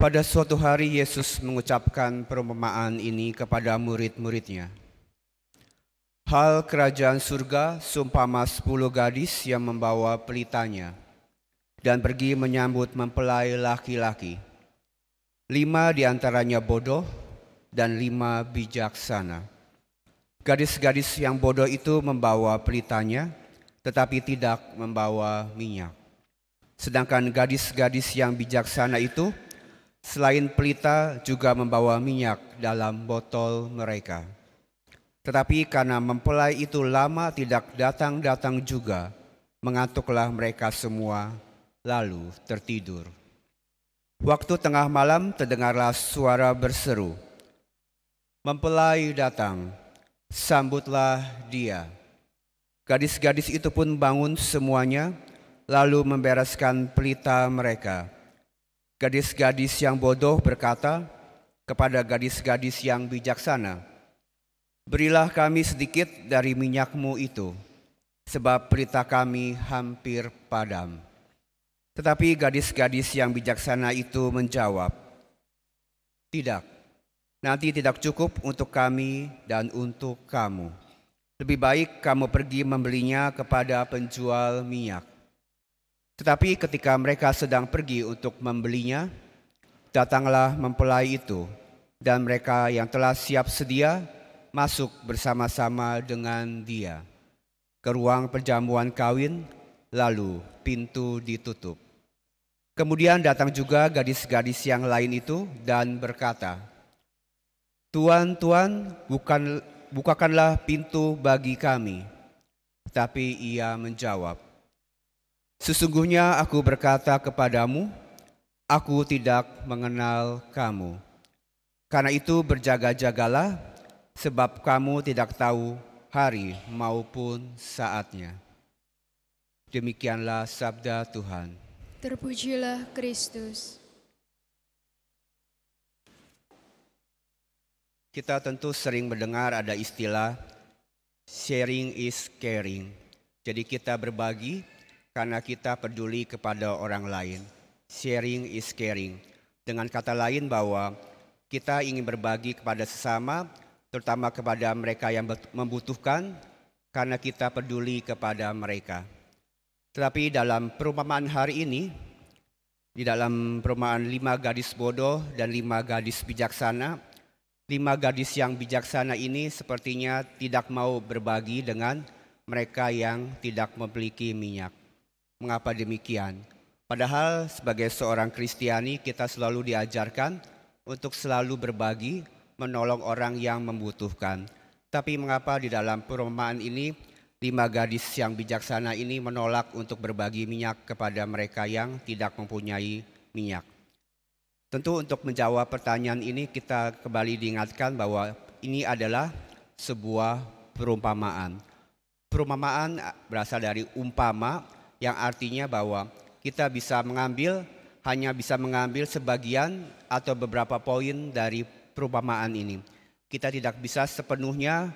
Pada suatu hari Yesus mengucapkan perumpamaan ini kepada murid-muridnya. Hal kerajaan surga sumpama sepuluh gadis yang membawa pelitanya dan pergi menyambut mempelai laki-laki. Lima di antaranya bodoh dan lima bijaksana. Gadis-gadis yang bodoh itu membawa pelitanya tetapi tidak membawa minyak. Sedangkan gadis-gadis yang bijaksana itu Selain pelita juga membawa minyak dalam botol mereka. Tetapi karena mempelai itu lama tidak datang-datang juga, mengantuklah mereka semua, lalu tertidur. Waktu tengah malam terdengarlah suara berseru, Mempelai datang, sambutlah dia. Gadis-gadis itu pun bangun semuanya, lalu membereskan pelita mereka. Gadis-gadis yang bodoh berkata kepada gadis-gadis yang bijaksana, Berilah kami sedikit dari minyakmu itu, sebab berita kami hampir padam. Tetapi gadis-gadis yang bijaksana itu menjawab, Tidak, nanti tidak cukup untuk kami dan untuk kamu. Lebih baik kamu pergi membelinya kepada penjual minyak. Tetapi ketika mereka sedang pergi untuk membelinya, datanglah mempelai itu, dan mereka yang telah siap sedia masuk bersama-sama dengan dia ke ruang perjamuan kawin, lalu pintu ditutup. Kemudian datang juga gadis-gadis yang lain itu dan berkata, Tuan, Tuan, bukan, bukakanlah pintu bagi kami. Tapi ia menjawab, Sesungguhnya aku berkata kepadamu, aku tidak mengenal kamu. Karena itu berjaga-jagalah, sebab kamu tidak tahu hari maupun saatnya. Demikianlah sabda Tuhan. Terpujilah Kristus. Kita tentu sering mendengar ada istilah sharing is caring. Jadi kita berbagi karena kita peduli kepada orang lain. Sharing is caring. Dengan kata lain bahwa kita ingin berbagi kepada sesama, terutama kepada mereka yang membutuhkan, karena kita peduli kepada mereka. Tetapi dalam perumpamaan hari ini, di dalam perumpamaan lima gadis bodoh dan lima gadis bijaksana, lima gadis yang bijaksana ini sepertinya tidak mau berbagi dengan mereka yang tidak memiliki minyak. Mengapa demikian? Padahal sebagai seorang Kristiani kita selalu diajarkan untuk selalu berbagi, menolong orang yang membutuhkan. Tapi mengapa di dalam perumahan ini lima gadis yang bijaksana ini menolak untuk berbagi minyak kepada mereka yang tidak mempunyai minyak? Tentu untuk menjawab pertanyaan ini kita kembali diingatkan bahwa ini adalah sebuah perumpamaan. Perumpamaan berasal dari umpama yang artinya bahwa kita bisa mengambil hanya bisa mengambil sebagian atau beberapa poin dari perumpamaan ini. Kita tidak bisa sepenuhnya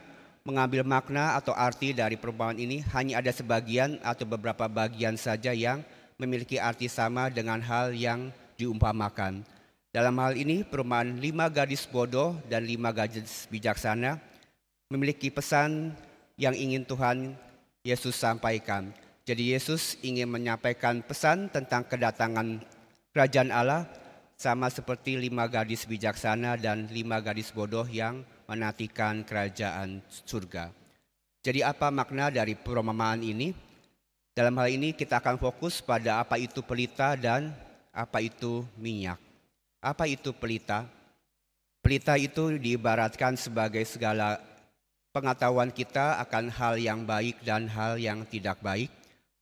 mengambil makna atau arti dari perumpamaan ini, hanya ada sebagian atau beberapa bagian saja yang memiliki arti sama dengan hal yang diumpamakan. Dalam hal ini, perumpamaan lima gadis bodoh dan lima gadis bijaksana memiliki pesan yang ingin Tuhan Yesus sampaikan. Jadi Yesus ingin menyampaikan pesan tentang kedatangan kerajaan Allah sama seperti lima gadis bijaksana dan lima gadis bodoh yang menantikan kerajaan surga. Jadi apa makna dari perumpamaan ini? Dalam hal ini kita akan fokus pada apa itu pelita dan apa itu minyak. Apa itu pelita? Pelita itu diibaratkan sebagai segala pengetahuan kita akan hal yang baik dan hal yang tidak baik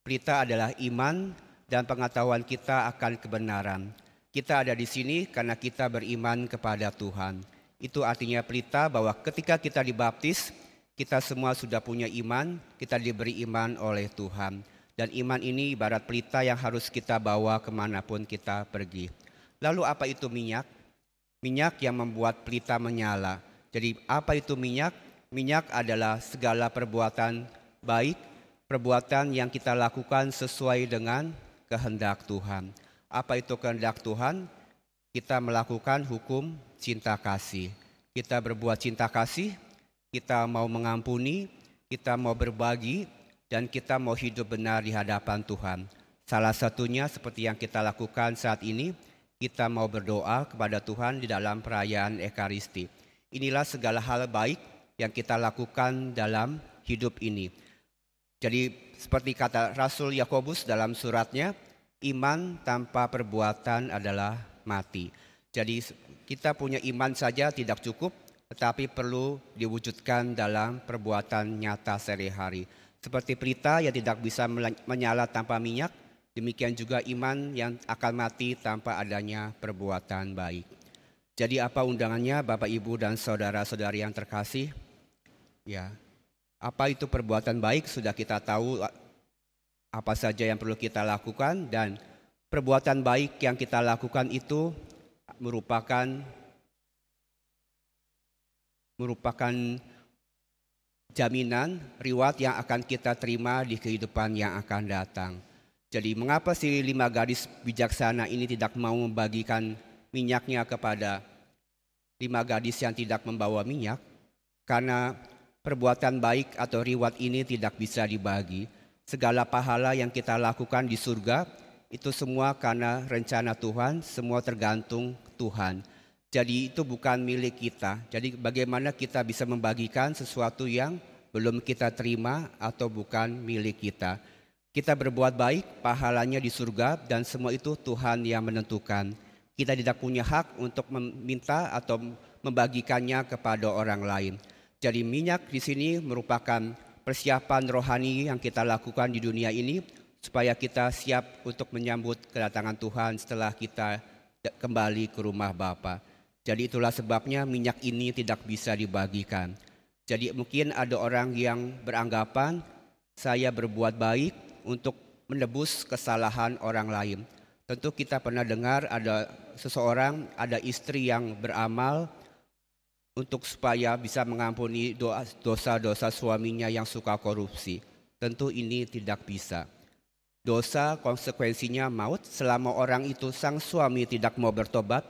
Pelita adalah iman dan pengetahuan kita akan kebenaran. Kita ada di sini karena kita beriman kepada Tuhan. Itu artinya pelita bahwa ketika kita dibaptis, kita semua sudah punya iman, kita diberi iman oleh Tuhan. Dan iman ini ibarat pelita yang harus kita bawa kemanapun kita pergi. Lalu apa itu minyak? Minyak yang membuat pelita menyala. Jadi apa itu minyak? Minyak adalah segala perbuatan baik perbuatan yang kita lakukan sesuai dengan kehendak Tuhan. Apa itu kehendak Tuhan? Kita melakukan hukum cinta kasih. Kita berbuat cinta kasih, kita mau mengampuni, kita mau berbagi, dan kita mau hidup benar di hadapan Tuhan. Salah satunya seperti yang kita lakukan saat ini, kita mau berdoa kepada Tuhan di dalam perayaan Ekaristi. Inilah segala hal baik yang kita lakukan dalam hidup ini. Jadi seperti kata Rasul Yakobus dalam suratnya, iman tanpa perbuatan adalah mati. Jadi kita punya iman saja tidak cukup, tetapi perlu diwujudkan dalam perbuatan nyata sehari-hari. Seperti pelita yang tidak bisa menyala tanpa minyak, demikian juga iman yang akan mati tanpa adanya perbuatan baik. Jadi apa undangannya Bapak Ibu dan saudara-saudari yang terkasih? Ya, apa itu perbuatan baik sudah kita tahu apa saja yang perlu kita lakukan dan perbuatan baik yang kita lakukan itu merupakan merupakan jaminan riwayat yang akan kita terima di kehidupan yang akan datang. Jadi mengapa si lima gadis bijaksana ini tidak mau membagikan minyaknya kepada lima gadis yang tidak membawa minyak? Karena perbuatan baik atau reward ini tidak bisa dibagi. Segala pahala yang kita lakukan di surga itu semua karena rencana Tuhan, semua tergantung Tuhan. Jadi itu bukan milik kita. Jadi bagaimana kita bisa membagikan sesuatu yang belum kita terima atau bukan milik kita. Kita berbuat baik, pahalanya di surga dan semua itu Tuhan yang menentukan. Kita tidak punya hak untuk meminta atau membagikannya kepada orang lain. Jadi minyak di sini merupakan persiapan rohani yang kita lakukan di dunia ini supaya kita siap untuk menyambut kedatangan Tuhan setelah kita kembali ke rumah Bapa. Jadi itulah sebabnya minyak ini tidak bisa dibagikan. Jadi mungkin ada orang yang beranggapan saya berbuat baik untuk menebus kesalahan orang lain. Tentu kita pernah dengar ada seseorang, ada istri yang beramal untuk supaya bisa mengampuni dosa-dosa suaminya yang suka korupsi. Tentu ini tidak bisa. Dosa konsekuensinya maut selama orang itu sang suami tidak mau bertobat,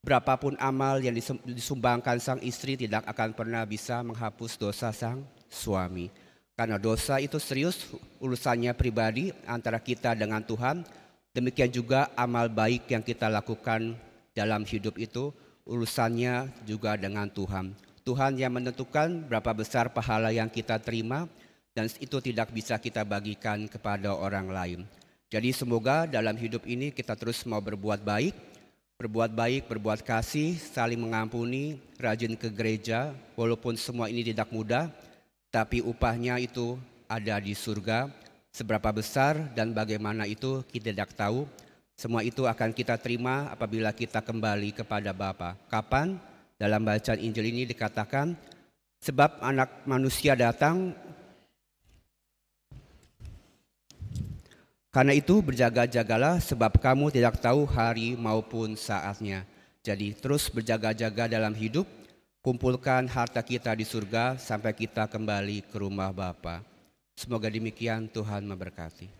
berapapun amal yang disumbangkan sang istri tidak akan pernah bisa menghapus dosa sang suami. Karena dosa itu serius urusannya pribadi antara kita dengan Tuhan, demikian juga amal baik yang kita lakukan dalam hidup itu urusannya juga dengan Tuhan. Tuhan yang menentukan berapa besar pahala yang kita terima dan itu tidak bisa kita bagikan kepada orang lain. Jadi semoga dalam hidup ini kita terus mau berbuat baik, berbuat baik, berbuat kasih, saling mengampuni, rajin ke gereja, walaupun semua ini tidak mudah, tapi upahnya itu ada di surga. Seberapa besar dan bagaimana itu kita tidak tahu, semua itu akan kita terima apabila kita kembali kepada Bapa. Kapan? Dalam bacaan Injil ini dikatakan, sebab anak manusia datang, karena itu berjaga-jagalah sebab kamu tidak tahu hari maupun saatnya. Jadi terus berjaga-jaga dalam hidup, kumpulkan harta kita di surga sampai kita kembali ke rumah Bapa. Semoga demikian Tuhan memberkati.